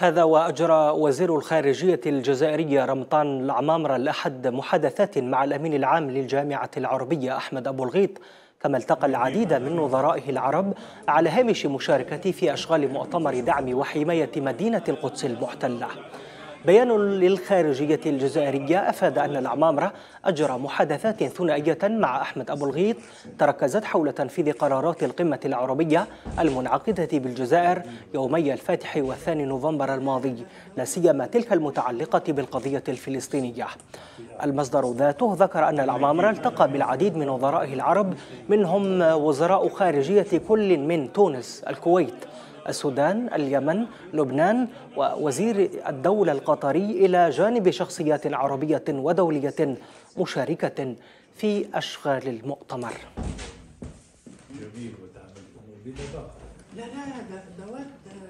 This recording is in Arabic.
هذا وأجرى وزير الخارجية الجزائرية رمضان العمامرة الأحد محادثات مع الأمين العام للجامعة العربية أحمد أبو الغيط كما التقى العديد من نظرائه العرب على هامش مشاركته في أشغال مؤتمر دعم وحماية مدينة القدس المحتلة بيان للخارجية الجزائرية أفاد أن العمامرة أجرى محادثات ثنائية مع أحمد أبو الغيط تركزت حول تنفيذ قرارات القمة العربية المنعقدة بالجزائر يومي الفاتح والثاني نوفمبر الماضي لا سيما تلك المتعلقة بالقضية الفلسطينية المصدر ذاته ذكر أن العمامرة التقى بالعديد من وزرائه العرب منهم وزراء خارجية كل من تونس الكويت السودان اليمن لبنان ووزير الدولة القطري إلى جانب شخصيات عربية ودولية مشاركة في أشغال المؤتمر لا لا